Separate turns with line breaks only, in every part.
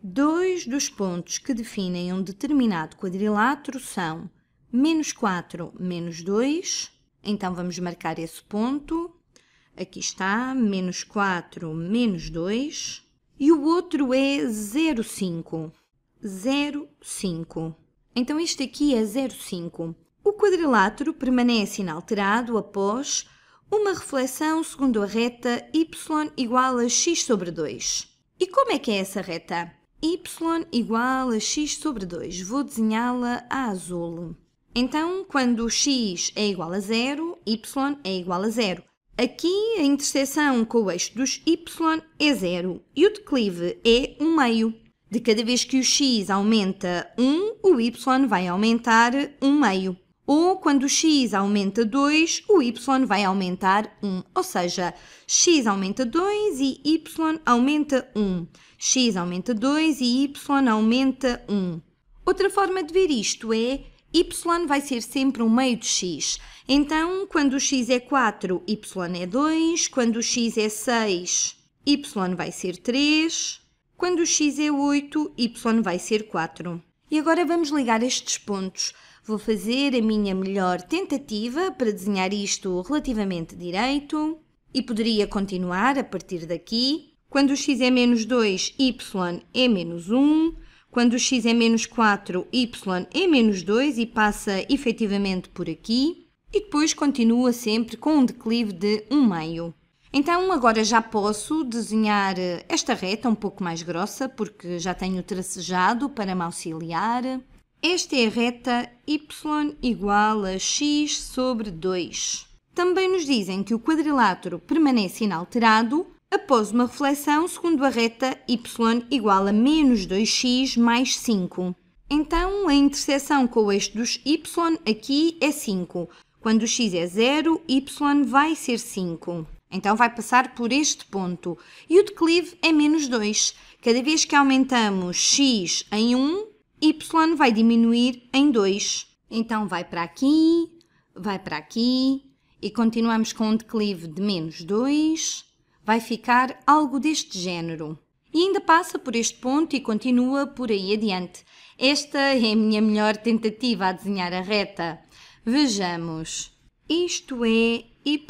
Dois dos pontos que definem um determinado quadrilátero são menos 4 menos 2, então vamos marcar esse ponto. Aqui está, menos 4 menos 2. E o outro é 0,5. 0,5. Então este aqui é 0,5. O quadrilátero permanece inalterado após uma reflexão segundo a reta y igual a x sobre 2. E como é que é essa reta? y igual a x sobre 2. Vou desenhá-la a azul. Então, quando x é igual a zero, y é igual a zero. Aqui, a interseção com o eixo dos y é zero e o declive é 1 um meio. De cada vez que o x aumenta 1, o y vai aumentar 1 um meio. Ou quando o x aumenta 2, o y vai aumentar 1. Ou seja, x aumenta 2 e y aumenta 1 x aumenta 2 e y aumenta 1. Outra forma de ver isto é y vai ser sempre um meio de x. Então, quando o x é 4, y é 2. Quando o x é 6, y vai ser 3. Quando o x é 8, y vai ser 4. E agora vamos ligar estes pontos. Vou fazer a minha melhor tentativa para desenhar isto relativamente direito e poderia continuar a partir daqui. Quando o x é menos 2, y é menos 1. Quando o x é menos 4, y é menos 2 e passa efetivamente por aqui. E depois continua sempre com um declive de 1 meio. Então agora já posso desenhar esta reta um pouco mais grossa, porque já tenho tracejado para me auxiliar. Esta é a reta y igual a x sobre 2. Também nos dizem que o quadrilátero permanece inalterado após uma reflexão segundo a reta y igual a menos 2x mais 5. Então, a interseção com o eixo dos y aqui é 5. Quando o x é 0, y vai ser 5. Então, vai passar por este ponto. E o declive é menos 2. Cada vez que aumentamos x em 1, y vai diminuir em 2. Então, vai para aqui, vai para aqui, e continuamos com um declive de menos 2, vai ficar algo deste género. E ainda passa por este ponto e continua por aí adiante. Esta é a minha melhor tentativa a desenhar a reta. Vejamos. Isto é y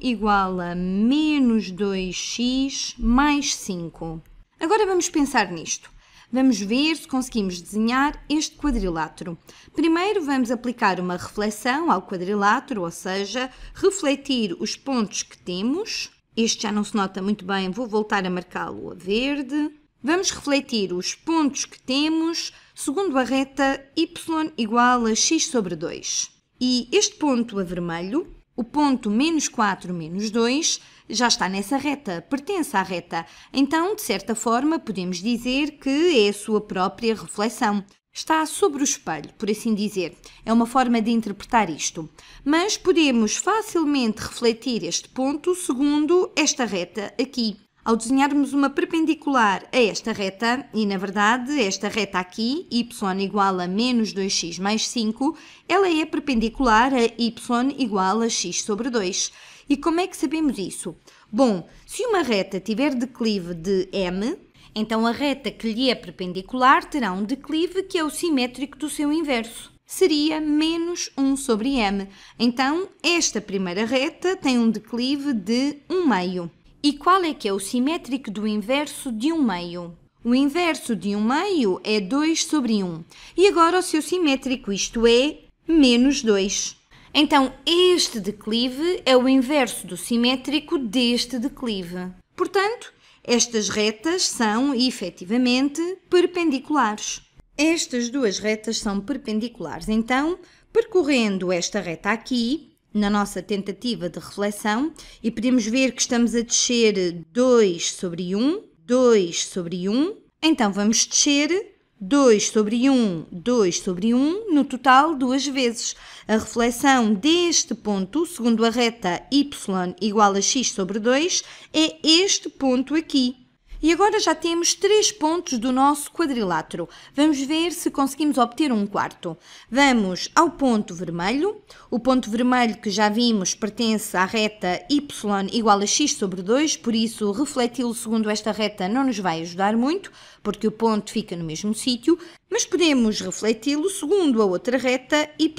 igual a menos 2x mais 5. Agora vamos pensar nisto. Vamos ver se conseguimos desenhar este quadrilátero. Primeiro vamos aplicar uma reflexão ao quadrilátero, ou seja, refletir os pontos que temos este já não se nota muito bem, vou voltar a marcá-lo a verde. Vamos refletir os pontos que temos segundo a reta y igual a x sobre 2. E este ponto a vermelho, o ponto menos 4 menos 2, já está nessa reta, pertence à reta. Então, de certa forma, podemos dizer que é a sua própria reflexão está sobre o espelho, por assim dizer. É uma forma de interpretar isto. Mas podemos facilmente refletir este ponto segundo esta reta aqui. Ao desenharmos uma perpendicular a esta reta, e na verdade esta reta aqui, y igual a menos 2x mais 5, ela é perpendicular a y igual a x sobre 2. E como é que sabemos isso? Bom, se uma reta tiver declive de m, então a reta que lhe é perpendicular terá um declive que é o simétrico do seu inverso. Seria menos 1 sobre m. Então esta primeira reta tem um declive de 1 meio. E qual é que é o simétrico do inverso de 1 meio? O inverso de 1 meio é 2 sobre 1. E agora o seu simétrico, isto é, menos 2. Então, este declive é o inverso do simétrico deste declive. Portanto, estas retas são, efetivamente, perpendiculares. Estas duas retas são perpendiculares, então, percorrendo esta reta aqui, na nossa tentativa de reflexão, e podemos ver que estamos a descer 2 sobre 1, 2 sobre 1, então vamos descer 2 sobre 1, 2 sobre 1, no total duas vezes. A reflexão deste ponto, segundo a reta y igual a x sobre 2, é este ponto aqui. E agora já temos três pontos do nosso quadrilátero. Vamos ver se conseguimos obter um quarto. Vamos ao ponto vermelho. O ponto vermelho que já vimos pertence à reta y igual a x sobre 2, por isso refleti-lo segundo esta reta não nos vai ajudar muito, porque o ponto fica no mesmo sítio mas podemos refleti-lo segundo a outra reta y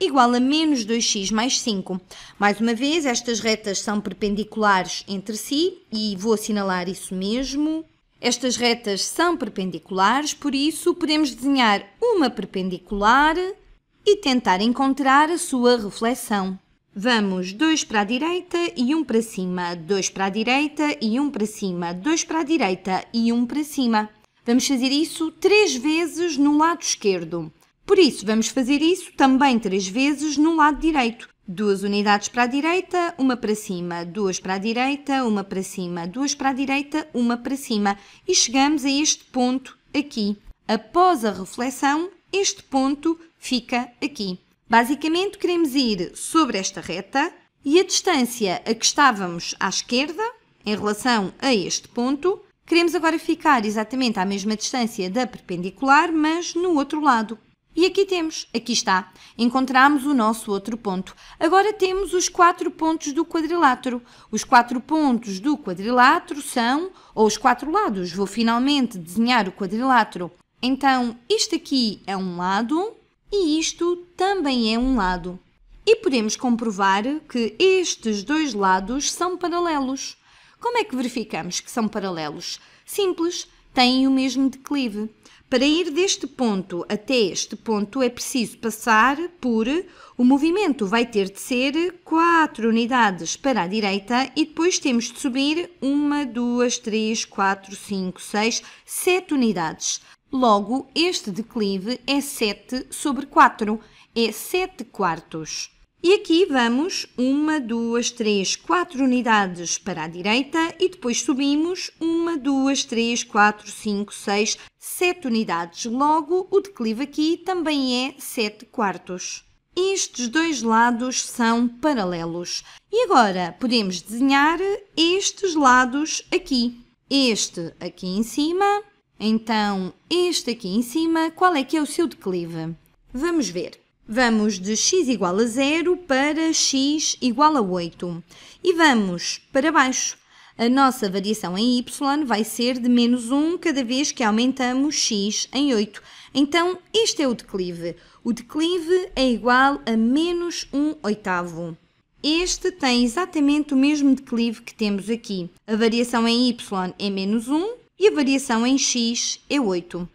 igual a menos 2x mais 5. Mais uma vez, estas retas são perpendiculares entre si e vou assinalar isso mesmo. Estas retas são perpendiculares, por isso podemos desenhar uma perpendicular e tentar encontrar a sua reflexão. Vamos 2 para a direita e 1 um para cima, 2 para a direita e 1 um para cima, 2 para a direita e 1 um para cima. Vamos fazer isso três vezes no lado esquerdo. Por isso, vamos fazer isso também três vezes no lado direito. Duas unidades para a direita, uma para cima, duas para a direita, uma para cima, duas para a direita, uma para cima. E chegamos a este ponto aqui. Após a reflexão, este ponto fica aqui. Basicamente, queremos ir sobre esta reta e a distância a que estávamos à esquerda, em relação a este ponto, Queremos agora ficar exatamente à mesma distância da perpendicular, mas no outro lado. E aqui temos, aqui está, encontramos o nosso outro ponto. Agora temos os quatro pontos do quadrilátero. Os quatro pontos do quadrilátero são, ou os quatro lados, vou finalmente desenhar o quadrilátero. Então, isto aqui é um lado e isto também é um lado. E podemos comprovar que estes dois lados são paralelos. Como é que verificamos que são paralelos? Simples, têm o mesmo declive. Para ir deste ponto até este ponto é preciso passar por. O movimento vai ter de ser 4 unidades para a direita e depois temos de subir 1, 2, 3, 4, 5, 6, 7 unidades. Logo, este declive é 7 sobre 4, é 7 quartos. E aqui vamos uma, duas, três, quatro unidades para a direita e depois subimos uma, duas, três, quatro, cinco, seis, sete unidades. Logo, o declive aqui também é sete quartos. Estes dois lados são paralelos. E agora podemos desenhar estes lados aqui. Este aqui em cima, então este aqui em cima. Qual é que é o seu declive? Vamos ver. Vamos de x igual a 0 para x igual a 8. E vamos para baixo. A nossa variação em y vai ser de menos 1 cada vez que aumentamos x em 8. Então, este é o declive. O declive é igual a menos 1 oitavo. Este tem exatamente o mesmo declive que temos aqui. A variação em y é menos 1 e a variação em x é 8.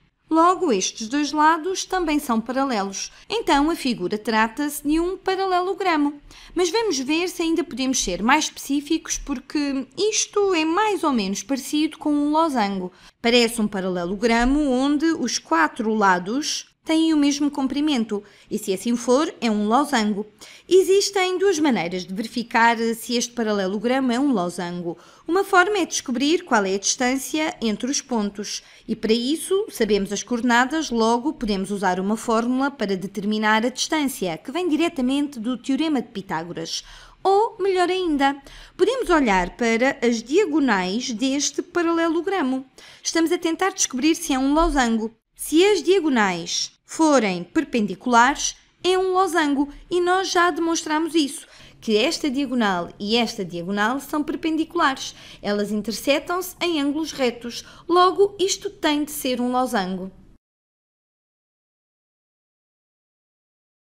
Logo, estes dois lados também são paralelos. Então, a figura trata-se de um paralelogramo. Mas vamos ver se ainda podemos ser mais específicos, porque isto é mais ou menos parecido com um losango. Parece um paralelogramo onde os quatro lados têm o mesmo comprimento, e se assim for, é um losango. Existem duas maneiras de verificar se este paralelogramo é um losango. Uma forma é descobrir qual é a distância entre os pontos, e para isso sabemos as coordenadas, logo podemos usar uma fórmula para determinar a distância, que vem diretamente do Teorema de Pitágoras. Ou, melhor ainda, podemos olhar para as diagonais deste paralelogramo. Estamos a tentar descobrir se é um losango. Se as diagonais forem perpendiculares, é um losango e nós já demonstramos isso, que esta diagonal e esta diagonal são perpendiculares. Elas intersetam-se em ângulos retos, logo isto tem de ser um losango.